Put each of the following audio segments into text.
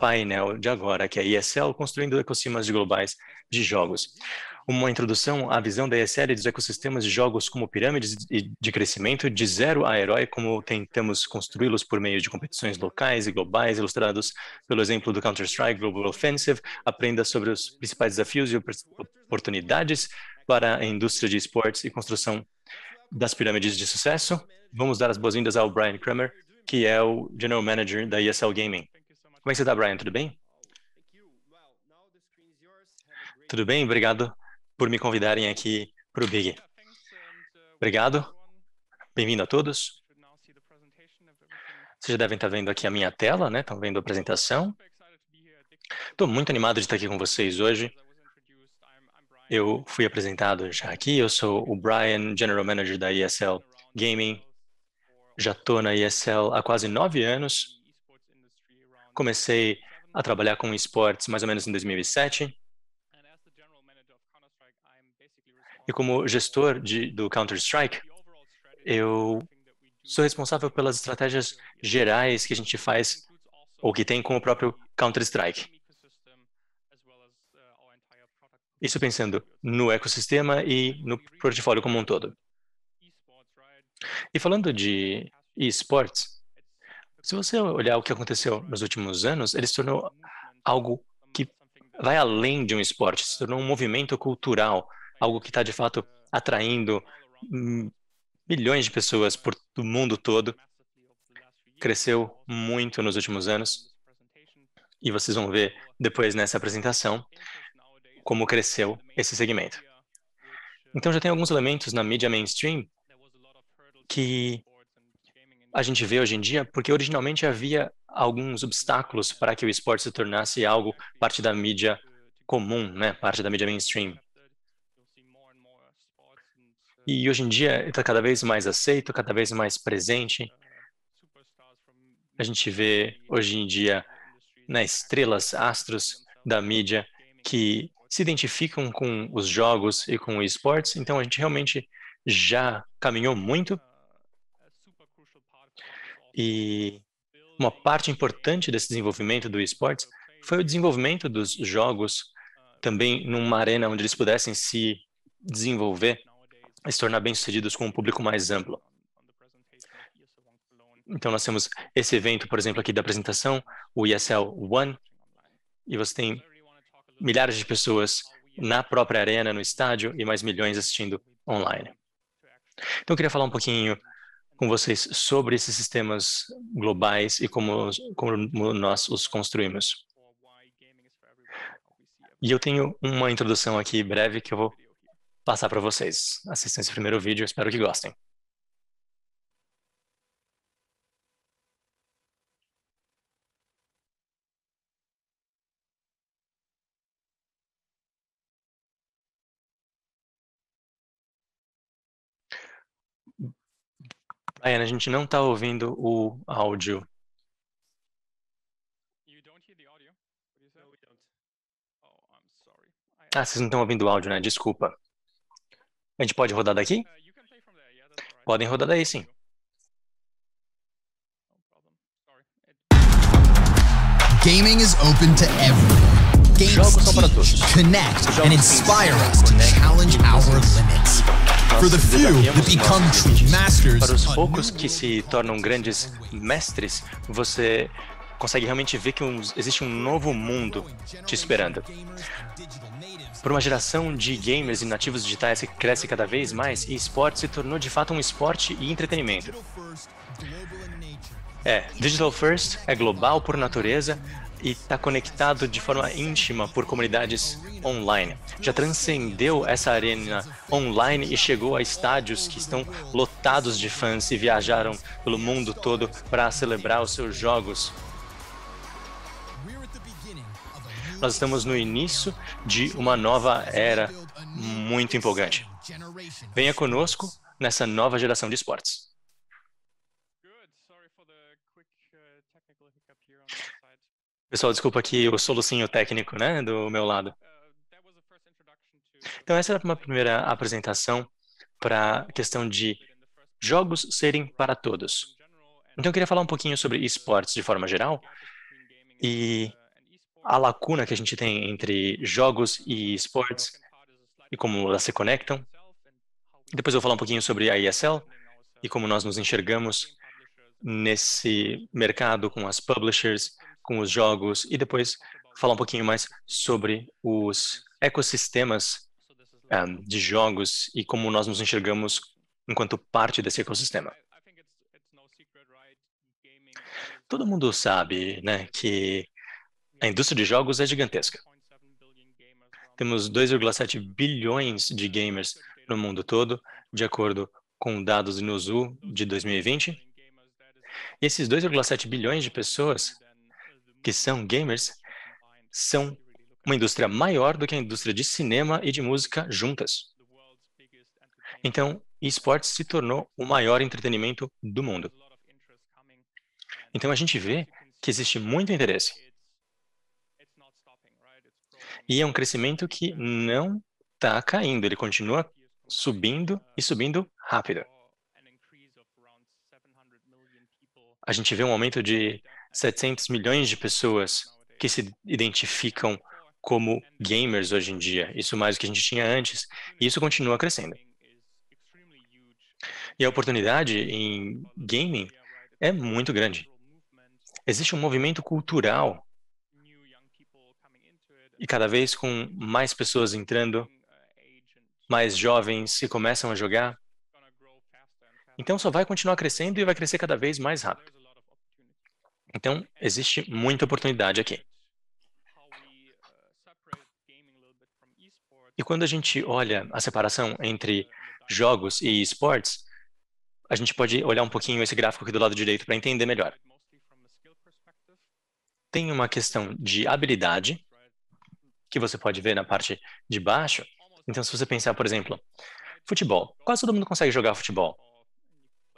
painel de agora, que é ESL Construindo Ecossistemas Globais de Jogos. Uma introdução à visão da ESL dos ecossistemas de jogos como pirâmides de crescimento de zero a herói, como tentamos construí-los por meio de competições locais e globais, ilustrados pelo exemplo do Counter-Strike Global Offensive. Aprenda sobre os principais desafios e oportunidades para a indústria de esportes e construção das pirâmides de sucesso. Vamos dar as boas-vindas ao Brian Kramer, que é o General Manager da ESL Gaming. Como é que você está, Brian? Tudo bem? Tudo bem? Obrigado por me convidarem aqui para o Big. Obrigado. Bem-vindo a todos. Vocês já devem estar tá vendo aqui a minha tela, né? Estão vendo a apresentação. Estou muito animado de estar aqui com vocês hoje. Eu fui apresentado já aqui. Eu sou o Brian, General Manager da ESL Gaming. Já estou na ESL há quase nove anos. Comecei a trabalhar com esportes mais ou menos em 2007. E como gestor de, do Counter-Strike, eu sou responsável pelas estratégias gerais que a gente faz ou que tem com o próprio Counter-Strike. Isso pensando no ecossistema e no portfólio como um todo. E falando de esportes, se você olhar o que aconteceu nos últimos anos, ele se tornou algo que vai além de um esporte, se tornou um movimento cultural, algo que está de fato atraindo milhões de pessoas por do mundo todo. Cresceu muito nos últimos anos e vocês vão ver depois nessa apresentação como cresceu esse segmento. Então já tem alguns elementos na mídia mainstream que a gente vê hoje em dia, porque originalmente havia alguns obstáculos para que o esporte se tornasse algo parte da mídia comum, né, parte da mídia mainstream. E hoje em dia está cada vez mais aceito, cada vez mais presente. A gente vê hoje em dia né, estrelas, astros da mídia que se identificam com os jogos e com o esportes, então a gente realmente já caminhou muito e uma parte importante desse desenvolvimento do esportes foi o desenvolvimento dos jogos também numa arena onde eles pudessem se desenvolver e se tornar bem-sucedidos com um público mais amplo. Então nós temos esse evento, por exemplo, aqui da apresentação, o ESL One, e você tem milhares de pessoas na própria arena, no estádio, e mais milhões assistindo online. Então eu queria falar um pouquinho com vocês sobre esses sistemas globais e como, como nós os construímos. E eu tenho uma introdução aqui breve que eu vou passar para vocês. Assistam esse primeiro vídeo, espero que gostem. Ayana, a gente não está ouvindo o áudio. Oh, ah, vocês não estão ouvindo o áudio, né? Desculpa. A gente pode rodar daqui? Uh, Podem rodar daí, sim. Gaming is open to everyone. Games Jogos são para todos. connect and inspire us to challenge our limits para os poucos que se tornam grandes mestres, você consegue realmente ver que um, existe um novo mundo te esperando. Por uma geração de gamers e nativos digitais que cresce cada vez mais, e esporte se tornou de fato um esporte e entretenimento. É, digital first é global por natureza e está conectado de forma íntima por comunidades online. Já transcendeu essa arena online e chegou a estádios que estão lotados de fãs e viajaram pelo mundo todo para celebrar os seus jogos. Nós estamos no início de uma nova era muito empolgante. Venha conosco nessa nova geração de esportes. Pessoal, desculpa aqui o solucinho técnico, né, do meu lado. É, então essa era uma primeira apresentação para a questão de jogos serem para todos. Então eu queria falar um pouquinho sobre esportes de forma geral e a lacuna que a gente tem entre jogos e esportes e como elas se conectam. Depois eu vou falar um pouquinho sobre a ESL e como nós nos enxergamos nesse mercado com as publishers com os jogos e depois falar um pouquinho mais sobre os ecossistemas um, ah, de jogos e como nós nos enxergamos enquanto parte desse ecossistema. Todo mundo sabe né, que a indústria de jogos é gigantesca. Temos 2,7 bilhões de gamers no mundo todo, de acordo com dados do Nuzu de 2020. E esses 2,7 bilhões de pessoas que são gamers, são uma indústria maior do que a indústria de cinema e de música juntas. Então, esportes se tornou o maior entretenimento do mundo. Então, a gente vê que existe muito interesse. E é um crescimento que não está caindo, ele continua subindo e subindo rápido. A gente vê um aumento de 700 milhões de pessoas que se identificam como gamers hoje em dia, isso mais do que a gente tinha antes, e isso continua crescendo. E a oportunidade em gaming é muito grande. Existe um movimento cultural e cada vez com mais pessoas entrando, mais jovens que começam a jogar. Então só vai continuar crescendo e vai crescer cada vez mais rápido. Então, existe muita oportunidade aqui. E quando a gente olha a separação entre jogos e esportes, a gente pode olhar um pouquinho esse gráfico aqui do lado direito para entender melhor. Tem uma questão de habilidade, que você pode ver na parte de baixo. Então, se você pensar, por exemplo, futebol. Quase todo mundo consegue jogar futebol.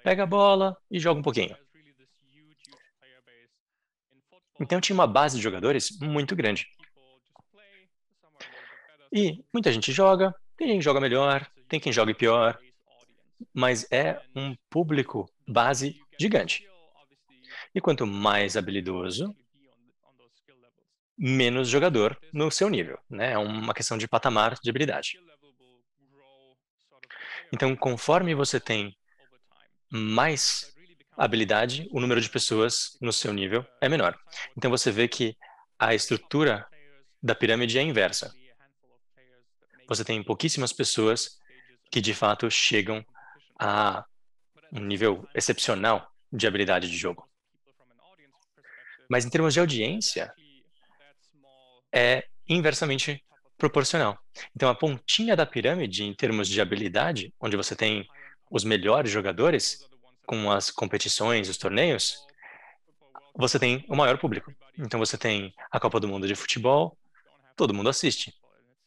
Pega a bola e joga um pouquinho. Então tinha uma base de jogadores muito grande. E muita gente joga, tem quem joga melhor, tem quem joga pior, mas é um público base gigante. E quanto mais habilidoso, menos jogador no seu nível, né? É uma questão de patamar de habilidade. Então, conforme você tem mais habilidade, o número de pessoas no seu nível é menor. Então você vê que a estrutura da pirâmide é inversa. Você tem pouquíssimas pessoas que de fato chegam a um nível excepcional de habilidade de jogo. Mas em termos de audiência, é inversamente proporcional. Então a pontinha da pirâmide, em termos de habilidade, onde você tem os melhores jogadores, com as competições, os torneios, você tem o maior público. Então você tem a Copa do Mundo de futebol, todo mundo assiste.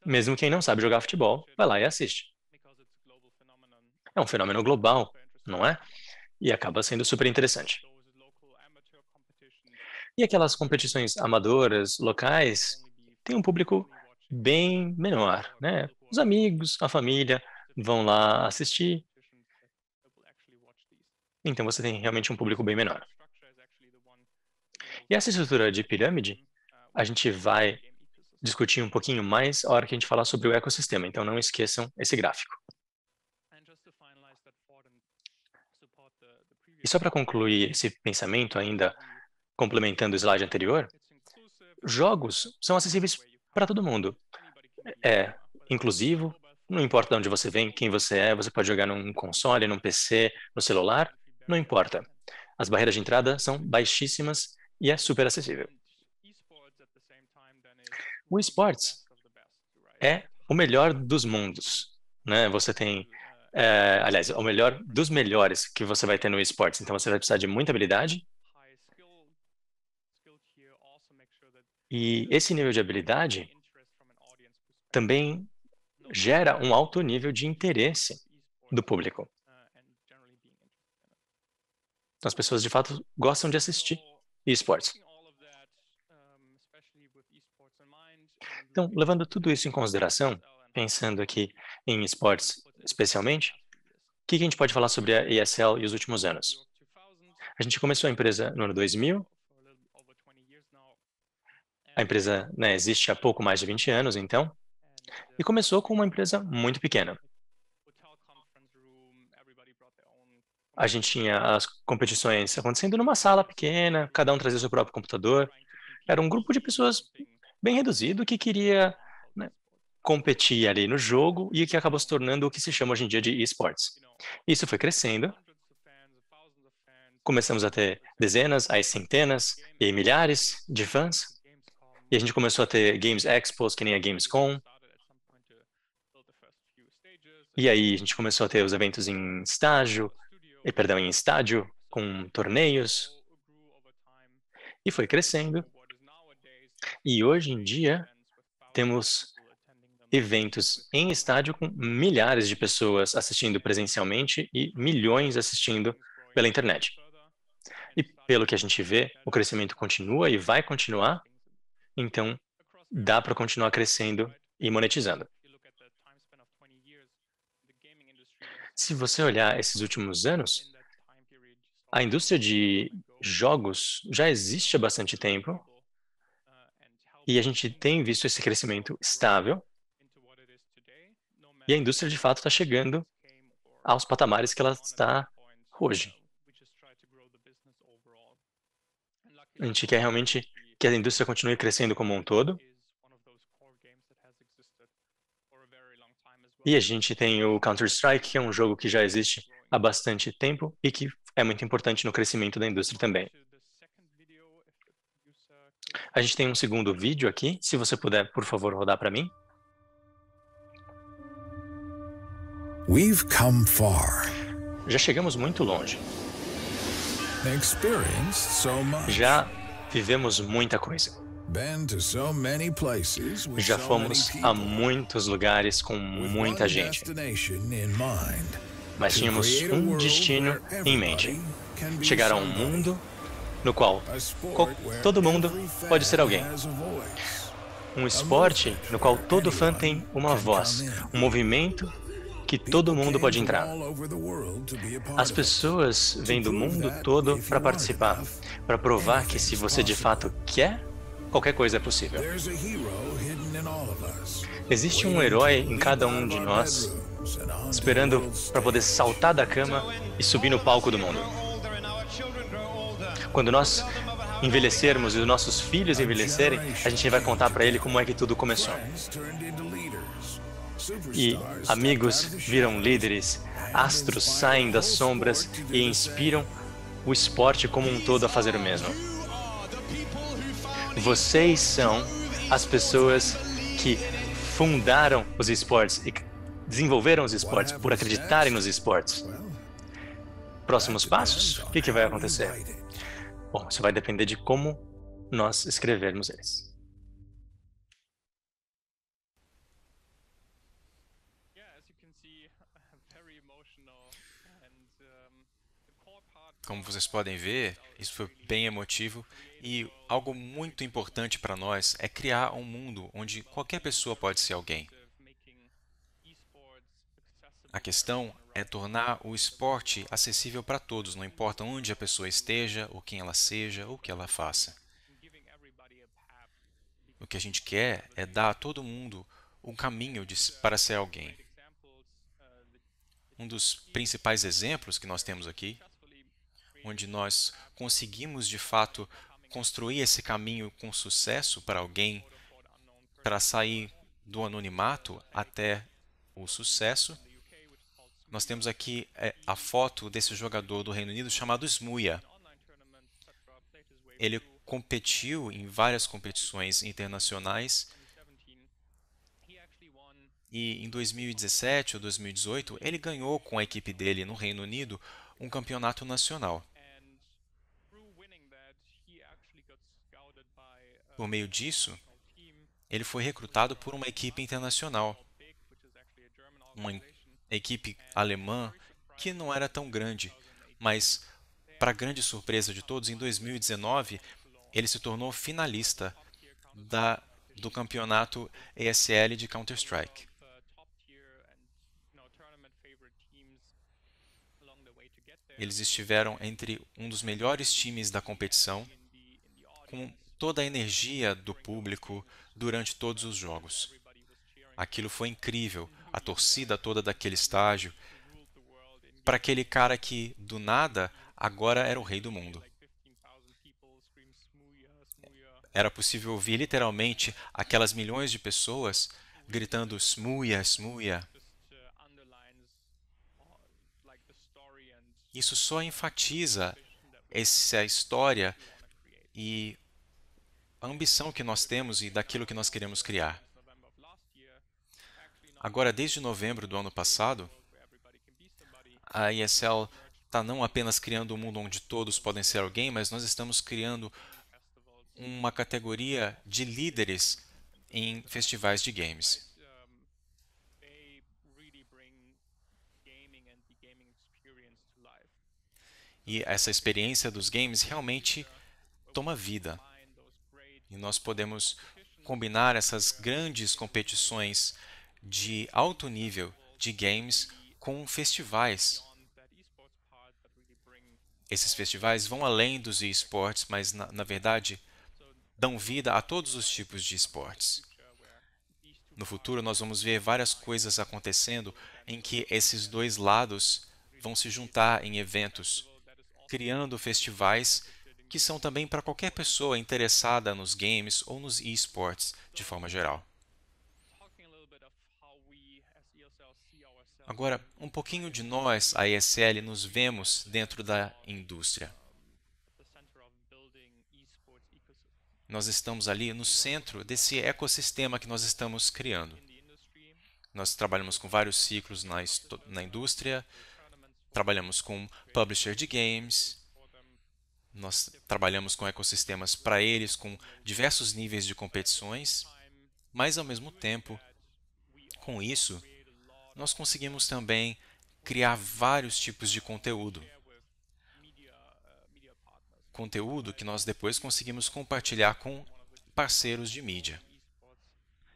Mesmo quem não sabe jogar futebol, vai lá e assiste. É um fenômeno global, não é? E acaba sendo super interessante. E aquelas competições amadoras, locais, tem um público bem menor, né? Os amigos, a família vão lá assistir, então você tem realmente um público bem menor. E essa estrutura de pirâmide, a gente vai discutir um pouquinho mais a hora que a gente falar sobre o ecossistema, então não esqueçam esse gráfico. E só para concluir esse pensamento ainda, complementando o slide anterior, jogos são acessíveis para todo mundo. É inclusivo, não importa de onde você vem, quem você é, você pode jogar num console, num PC, no celular, não importa. As barreiras de entrada são baixíssimas e é super acessível. O esportes é o melhor dos mundos. Né? Você tem, é, aliás, é o melhor dos melhores que você vai ter no esportes. Então você vai precisar de muita habilidade. E esse nível de habilidade também gera um alto nível de interesse do público. Então, as pessoas de fato gostam de assistir esportes. Então, levando tudo isso em consideração, pensando aqui em esportes especialmente, o que a gente pode falar sobre a ESL e os últimos anos? A gente começou a empresa no ano 2000. A empresa né, existe há pouco mais de 20 anos, então, e começou com uma empresa muito pequena. a gente tinha as competições acontecendo numa sala pequena, cada um trazia seu próprio computador. Era um grupo de pessoas bem reduzido que queria né, competir ali no jogo e que acabou se tornando o que se chama hoje em dia de esportes. Isso foi crescendo. Começamos a ter dezenas, aí centenas e milhares de fãs. E a gente começou a ter Games Expos, que nem a Gamescom. E aí a gente começou a ter os eventos em estágio, perdão, em estádio, com torneios, e foi crescendo. E hoje em dia temos eventos em estádio com milhares de pessoas assistindo presencialmente e milhões assistindo pela internet. E pelo que a gente vê, o crescimento continua e vai continuar, então dá para continuar crescendo e monetizando. Se você olhar esses últimos anos, a indústria de jogos já existe há bastante tempo e a gente tem visto esse crescimento estável e a indústria de fato está chegando aos patamares que ela está hoje. A gente quer realmente que a indústria continue crescendo como um todo E a gente tem o Counter-Strike, que é um jogo que já existe há bastante tempo e que é muito importante no crescimento da indústria também. A gente tem um segundo vídeo aqui, se você puder, por favor, rodar para mim. We've come far. Já chegamos muito longe. Já vivemos muita coisa. Já fomos a muitos lugares com muita gente, mas tínhamos um destino em mente: chegar a um mundo no qual todo mundo pode ser alguém. Um esporte no qual todo fã tem uma voz, um movimento que todo mundo pode entrar. As pessoas vêm do mundo todo para participar, para provar que se você de fato quer, qualquer coisa é possível. Existe um herói em cada um de nós, esperando para poder saltar da cama e subir no palco do mundo. Quando nós envelhecermos e os nossos filhos envelhecerem, a gente vai contar para ele como é que tudo começou. E amigos viram líderes, astros saem das sombras e inspiram o esporte como um todo a fazer o mesmo. Vocês são as pessoas que fundaram os esportes e desenvolveram os esportes por acreditarem nos esportes. Próximos passos? O que, que vai acontecer? Bom, isso vai depender de como nós escrevermos eles. Como vocês podem ver, isso foi bem emotivo e algo muito importante para nós é criar um mundo onde qualquer pessoa pode ser alguém. A questão é tornar o esporte acessível para todos, não importa onde a pessoa esteja, ou quem ela seja, ou o que ela faça. O que a gente quer é dar a todo mundo um caminho de, para ser alguém. Um dos principais exemplos que nós temos aqui onde nós conseguimos de fato construir esse caminho com sucesso para alguém para sair do anonimato até o sucesso. Nós temos aqui é, a foto desse jogador do Reino Unido chamado Smuya. Ele competiu em várias competições internacionais e em 2017 ou 2018 ele ganhou com a equipe dele no Reino Unido um campeonato nacional. Por meio disso, ele foi recrutado por uma equipe internacional, uma equipe alemã que não era tão grande, mas, para grande surpresa de todos, em 2019 ele se tornou finalista da, do campeonato ESL de Counter-Strike. Eles estiveram entre um dos melhores times da competição, com toda a energia do público durante todos os jogos. Aquilo foi incrível, a torcida toda daquele estágio, para aquele cara que, do nada, agora era o rei do mundo. Era possível ouvir literalmente aquelas milhões de pessoas gritando Smuia, Smuia. Isso só enfatiza essa história e a ambição que nós temos e daquilo que nós queremos criar. Agora, desde novembro do ano passado, a ESL está não apenas criando um mundo onde todos podem ser alguém, mas nós estamos criando uma categoria de líderes em festivais de games. E essa experiência dos games realmente toma vida. E nós podemos combinar essas grandes competições de alto nível de games com festivais. Esses festivais vão além dos esportes, mas na, na verdade dão vida a todos os tipos de esportes. No futuro, nós vamos ver várias coisas acontecendo em que esses dois lados vão se juntar em eventos, criando festivais que são também para qualquer pessoa interessada nos games ou nos esports de forma geral. Agora, um pouquinho de nós, a ESL, nos vemos dentro da indústria. Nós estamos ali no centro desse ecossistema que nós estamos criando. Nós trabalhamos com vários ciclos na, na indústria, trabalhamos com publisher de games, nós trabalhamos com ecossistemas para eles, com diversos níveis de competições, mas ao mesmo tempo, com isso, nós conseguimos também criar vários tipos de conteúdo. Conteúdo que nós depois conseguimos compartilhar com parceiros de mídia.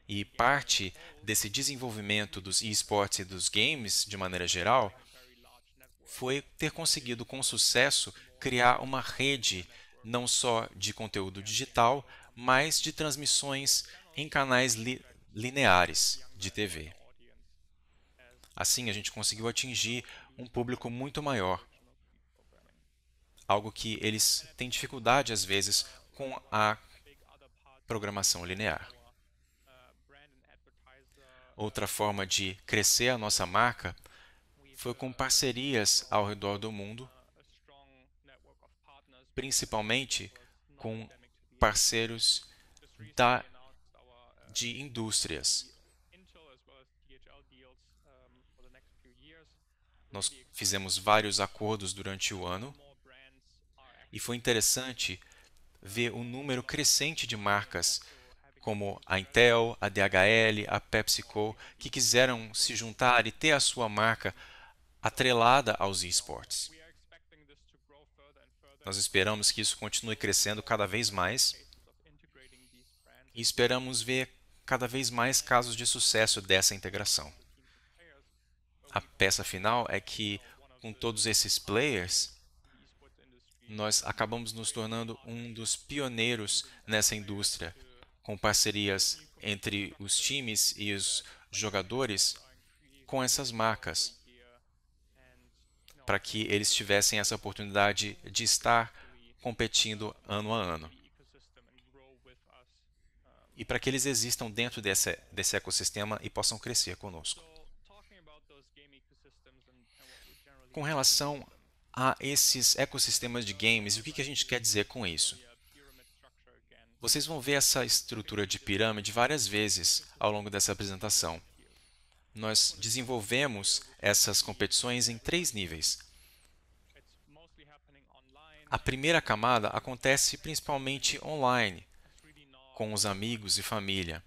E parte desse desenvolvimento dos esportes e dos games, de maneira geral, foi ter conseguido com sucesso criar uma rede não só de conteúdo digital, mas de transmissões em canais li lineares de TV. Assim, a gente conseguiu atingir um público muito maior, algo que eles têm dificuldade às vezes com a programação linear. Outra forma de crescer a nossa marca foi com parcerias ao redor do mundo principalmente com parceiros da, de indústrias. Nós fizemos vários acordos durante o ano e foi interessante ver um número crescente de marcas como a Intel, a DHL, a PepsiCo, que quiseram se juntar e ter a sua marca atrelada aos esportes. Nós esperamos que isso continue crescendo cada vez mais e esperamos ver cada vez mais casos de sucesso dessa integração. A peça final é que, com todos esses players, nós acabamos nos tornando um dos pioneiros nessa indústria, com parcerias entre os times e os jogadores com essas marcas para que eles tivessem essa oportunidade de estar competindo ano a ano. E para que eles existam dentro desse, desse ecossistema e possam crescer conosco. Com relação a esses ecossistemas de games, o que, que a gente quer dizer com isso? Vocês vão ver essa estrutura de pirâmide várias vezes ao longo dessa apresentação nós desenvolvemos essas competições em três níveis. A primeira camada acontece principalmente online, com os amigos e família.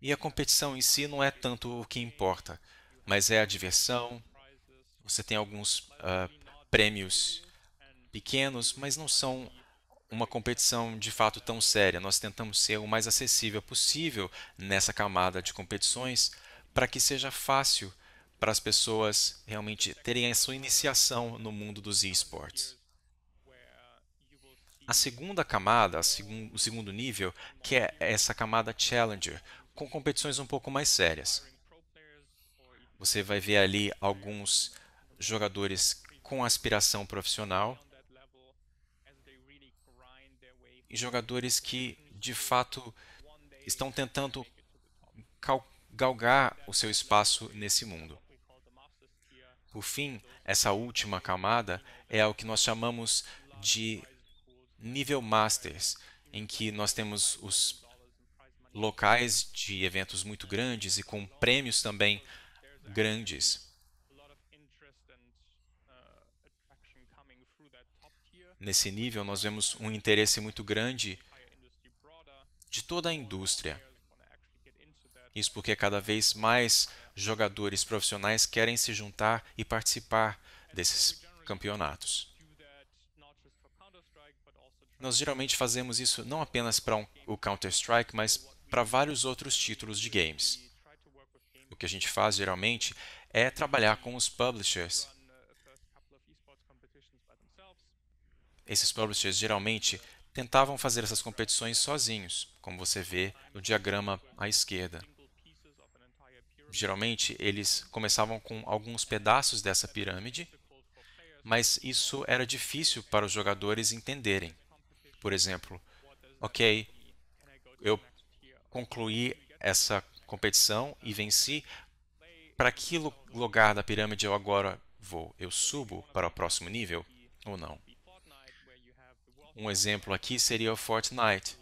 E a competição em si não é tanto o que importa, mas é a diversão. Você tem alguns uh, prêmios pequenos, mas não são uma competição de fato tão séria. Nós tentamos ser o mais acessível possível nessa camada de competições para que seja fácil para as pessoas realmente terem a sua iniciação no mundo dos esportes. A segunda camada, a o segundo nível, que é essa camada Challenger, com competições um pouco mais sérias. Você vai ver ali alguns jogadores com aspiração profissional e jogadores que de fato estão tentando galgar o seu espaço nesse mundo. Por fim, essa última camada é o que nós chamamos de nível Masters, em que nós temos os locais de eventos muito grandes e com prêmios também grandes. Nesse nível, nós vemos um interesse muito grande de toda a indústria. Isso porque cada vez mais jogadores profissionais querem se juntar e participar desses campeonatos. Nós geralmente fazemos isso não apenas para um, o Counter-Strike, mas para vários outros títulos de games. O que a gente faz geralmente é trabalhar com os publishers Esses publishers geralmente tentavam fazer essas competições sozinhos, como você vê no diagrama à esquerda. Geralmente, eles começavam com alguns pedaços dessa pirâmide, mas isso era difícil para os jogadores entenderem. Por exemplo, ok, eu concluí essa competição e venci, para que lugar da pirâmide eu agora vou? Eu subo para o próximo nível ou não? Um exemplo aqui seria o Fortnite,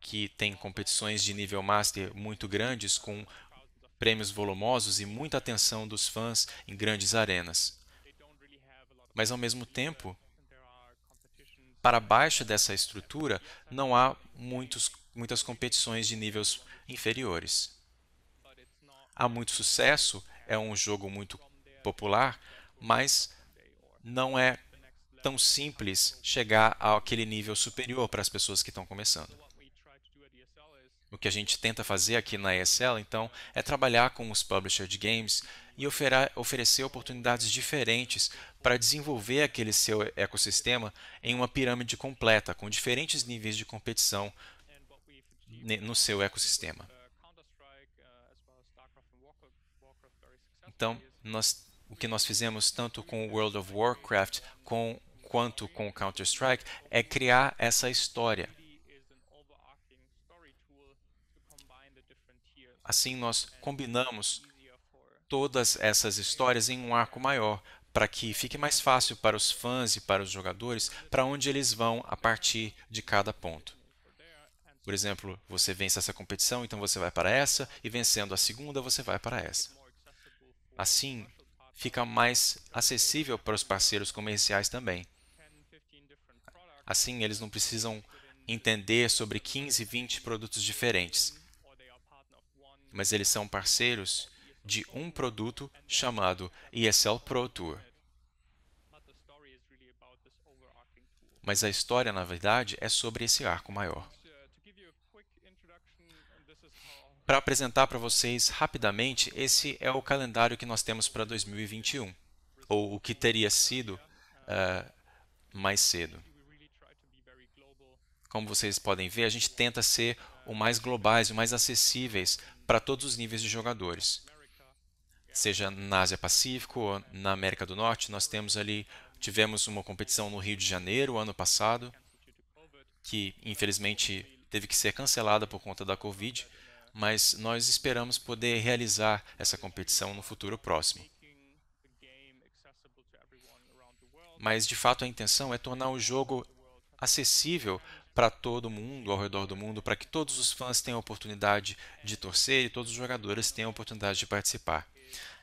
que tem competições de nível master muito grandes, com prêmios volumosos e muita atenção dos fãs em grandes arenas. Mas, ao mesmo tempo, para baixo dessa estrutura, não há muitos, muitas competições de níveis inferiores. Há muito sucesso, é um jogo muito popular, mas não é tão simples chegar àquele nível superior para as pessoas que estão começando. O que a gente tenta fazer aqui na ESL, então, é trabalhar com os publishers de games e oferecer oportunidades diferentes para desenvolver aquele seu ecossistema em uma pirâmide completa, com diferentes níveis de competição no seu ecossistema. Então, nós, o que nós fizemos tanto com World of Warcraft, com quanto com o Counter-Strike é criar essa história. Assim, nós combinamos todas essas histórias em um arco maior, para que fique mais fácil para os fãs e para os jogadores para onde eles vão a partir de cada ponto. Por exemplo, você vence essa competição, então você vai para essa, e vencendo a segunda, você vai para essa. Assim, fica mais acessível para os parceiros comerciais também. Assim, eles não precisam entender sobre 15, 20 produtos diferentes. Mas eles são parceiros de um produto chamado ESL Pro Tour. Mas a história, na verdade, é sobre esse arco maior. Para apresentar para vocês rapidamente, esse é o calendário que nós temos para 2021, ou o que teria sido uh, mais cedo. Como vocês podem ver, a gente tenta ser o mais globais, o mais acessíveis para todos os níveis de jogadores. Seja na Ásia Pacífico, na América do Norte, nós temos ali tivemos uma competição no Rio de Janeiro ano passado, que infelizmente teve que ser cancelada por conta da Covid, mas nós esperamos poder realizar essa competição no futuro próximo. Mas de fato a intenção é tornar o jogo acessível para todo mundo, ao redor do mundo, para que todos os fãs tenham a oportunidade de torcer e todos os jogadores tenham a oportunidade de participar.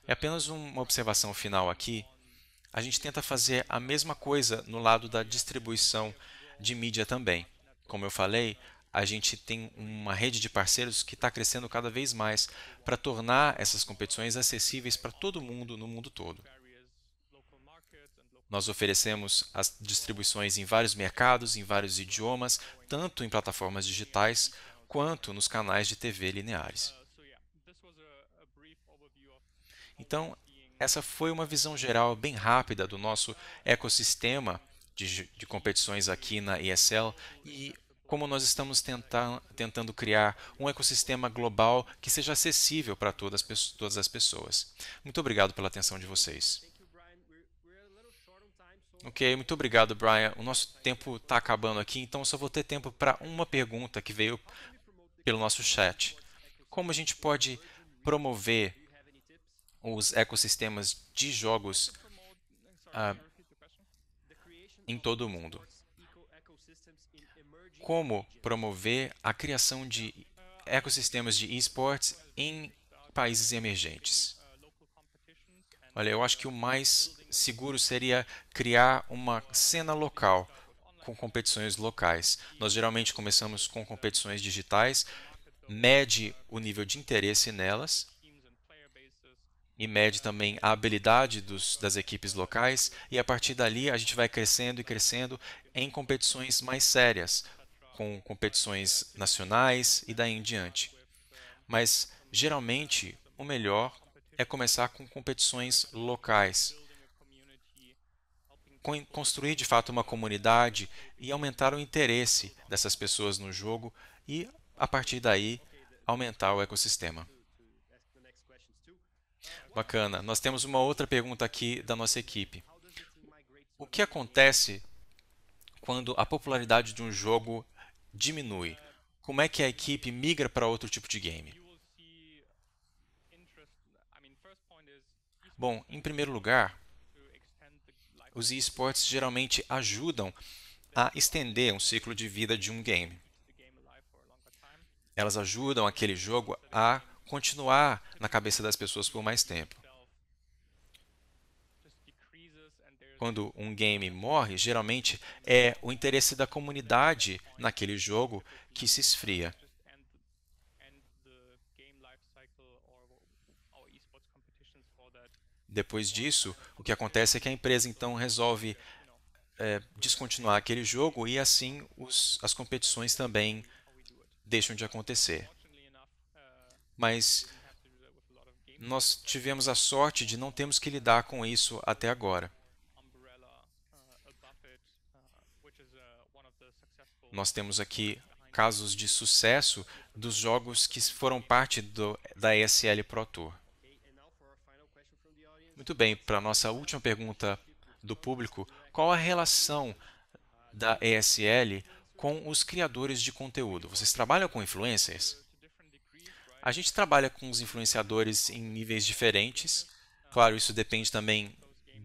É apenas uma observação final aqui. A gente tenta fazer a mesma coisa no lado da distribuição de mídia também. Como eu falei, a gente tem uma rede de parceiros que está crescendo cada vez mais para tornar essas competições acessíveis para todo mundo no mundo todo. Nós oferecemos as distribuições em vários mercados, em vários idiomas, tanto em plataformas digitais quanto nos canais de TV lineares. Então, essa foi uma visão geral bem rápida do nosso ecossistema de, de competições aqui na ESL e como nós estamos tentando criar um ecossistema global que seja acessível para todas, todas as pessoas. Muito obrigado pela atenção de vocês. Ok, muito obrigado, Brian. O nosso tempo está acabando aqui, então só vou ter tempo para uma pergunta que veio pelo nosso chat. Como a gente pode promover os ecossistemas de jogos ah, em todo o mundo? Como promover a criação de ecossistemas de esportes em países emergentes? Olha, eu acho que o mais seguro seria criar uma cena local com competições locais. Nós geralmente começamos com competições digitais, mede o nível de interesse nelas e mede também a habilidade dos, das equipes locais, e a partir dali a gente vai crescendo e crescendo em competições mais sérias, com competições nacionais e daí em diante. Mas geralmente o melhor é começar com competições locais construir de fato uma comunidade e aumentar o interesse dessas pessoas no jogo e, a partir daí, aumentar o ecossistema. Bacana. Nós temos uma outra pergunta aqui da nossa equipe. O que acontece quando a popularidade de um jogo diminui? Como é que a equipe migra para outro tipo de game? Bom, em primeiro lugar, os esportes geralmente ajudam a estender um ciclo de vida de um game. Elas ajudam aquele jogo a continuar na cabeça das pessoas por mais tempo. Quando um game morre, geralmente é o interesse da comunidade naquele jogo que se esfria. Depois disso, o que acontece é que a empresa então resolve é, descontinuar aquele jogo e assim os, as competições também deixam de acontecer. Mas nós tivemos a sorte de não termos que lidar com isso até agora. Nós temos aqui casos de sucesso dos jogos que foram parte do, da ESL Pro Tour. Muito bem, para a nossa última pergunta do público, qual a relação da ESL com os criadores de conteúdo? Vocês trabalham com influencers? A gente trabalha com os influenciadores em níveis diferentes. Claro, isso depende também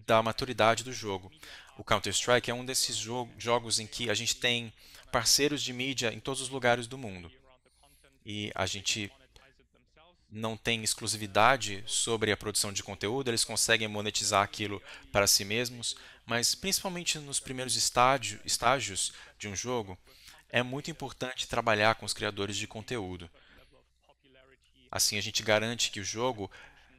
da maturidade do jogo. O Counter-Strike é um desses jo jogos em que a gente tem parceiros de mídia em todos os lugares do mundo. E a gente não têm exclusividade sobre a produção de conteúdo, eles conseguem monetizar aquilo para si mesmos, mas principalmente nos primeiros estágio, estágios de um jogo, é muito importante trabalhar com os criadores de conteúdo. Assim, a gente garante que o jogo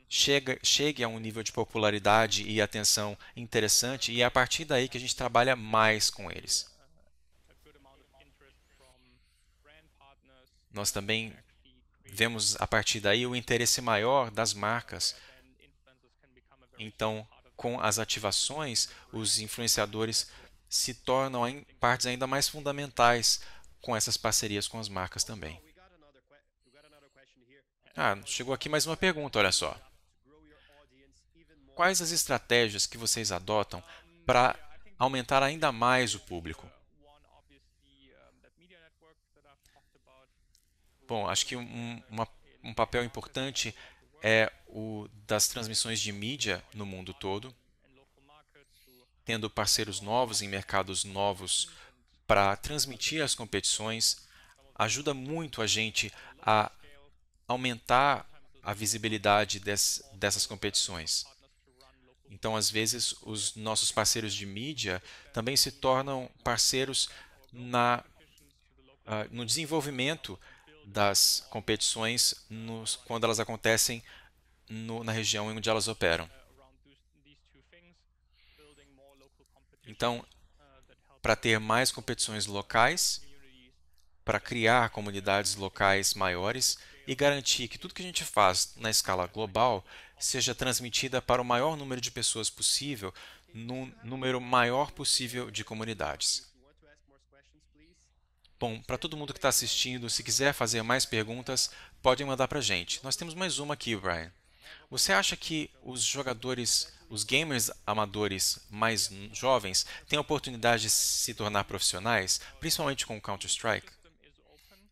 chega, chegue a um nível de popularidade e atenção interessante, e é a partir daí que a gente trabalha mais com eles. Nós também vemos a partir daí o interesse maior das marcas. Então, com as ativações, os influenciadores se tornam partes ainda mais fundamentais com essas parcerias com as marcas também. Ah, chegou aqui mais uma pergunta, olha só. Quais as estratégias que vocês adotam para aumentar ainda mais o público? Bom, acho que um, uma, um papel importante é o das transmissões de mídia no mundo todo, tendo parceiros novos em mercados novos para transmitir as competições, ajuda muito a gente a aumentar a visibilidade des, dessas competições. Então, às vezes, os nossos parceiros de mídia também se tornam parceiros na, uh, no desenvolvimento das competições nos, quando elas acontecem no, na região onde elas operam. Então, para ter mais competições locais, para criar comunidades locais maiores e garantir que tudo que a gente faz na escala global seja transmitida para o maior número de pessoas possível, num número maior possível de comunidades. Bom, para todo mundo que está assistindo, se quiser fazer mais perguntas, podem mandar para a gente. Nós temos mais uma aqui, Brian. Você acha que os jogadores, os gamers amadores mais jovens, têm a oportunidade de se tornar profissionais, principalmente com Counter-Strike?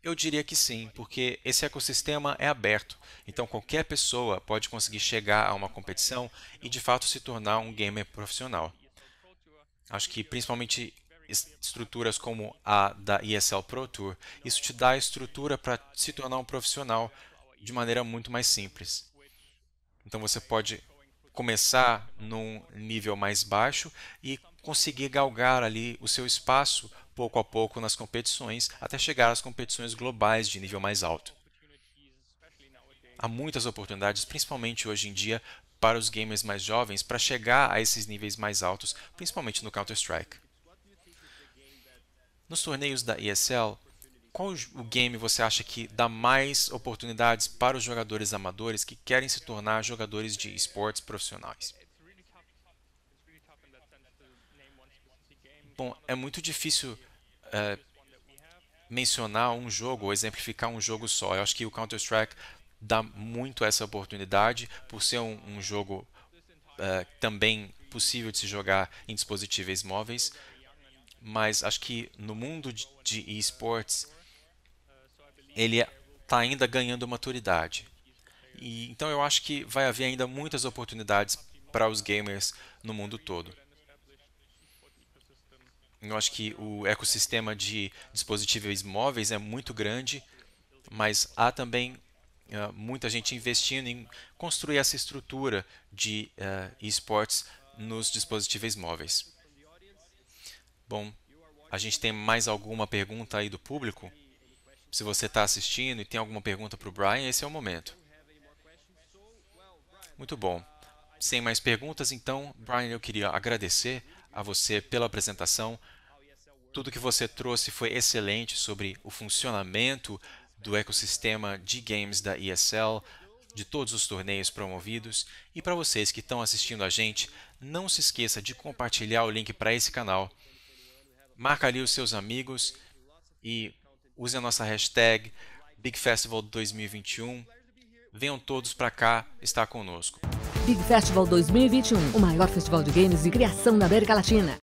Eu diria que sim, porque esse ecossistema é aberto, então qualquer pessoa pode conseguir chegar a uma competição e de fato se tornar um gamer profissional. Acho que principalmente estruturas como a da ESL Pro Tour, isso te dá a estrutura para se tornar um profissional de maneira muito mais simples. Então você pode começar num nível mais baixo e conseguir galgar ali o seu espaço pouco a pouco nas competições, até chegar às competições globais de nível mais alto. Há muitas oportunidades, principalmente hoje em dia, para os gamers mais jovens para chegar a esses níveis mais altos, principalmente no Counter-Strike. Nos torneios da ESL, qual o game você acha que dá mais oportunidades para os jogadores amadores que querem se tornar jogadores de esportes profissionais? Bom, é muito difícil é, mencionar um jogo ou exemplificar um jogo só. Eu acho que o Counter-Strike dá muito essa oportunidade por ser um, um jogo é, também possível de se jogar em dispositivos móveis mas acho que no mundo de esportes ele está é, ainda ganhando maturidade. E, então eu acho que vai haver ainda muitas oportunidades para os gamers no mundo todo. Eu acho que o ecossistema de dispositivos móveis é muito grande, mas há também uh, muita gente investindo em construir essa estrutura de uh, esportes nos dispositivos móveis. Bom, a gente tem mais alguma pergunta aí do público? Se você está assistindo e tem alguma pergunta para o Brian, esse é o momento. Muito bom. Sem mais perguntas, então, Brian, eu queria agradecer a você pela apresentação. Tudo que você trouxe foi excelente sobre o funcionamento do ecossistema de games da ESL, de todos os torneios promovidos. E para vocês que estão assistindo a gente, não se esqueça de compartilhar o link para esse canal marca ali os seus amigos e use a nossa hashtag Big Festival 2021. Venham todos para cá estar conosco. Big Festival 2021, o maior festival de games de criação na América Latina.